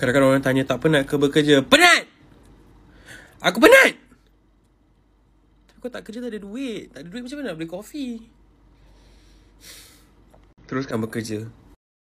Kadang-kadang orang tanya tak penat ke bekerja? Penat! Aku penat! Aku tak kerja tak ada duit. Tak ada duit macam mana nak beli kopi? Teruskan bekerja.